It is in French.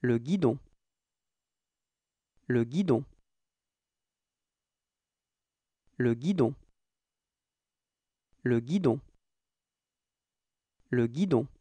Le guidon. Le guidon. Le guidon. Le guidon. Le guidon.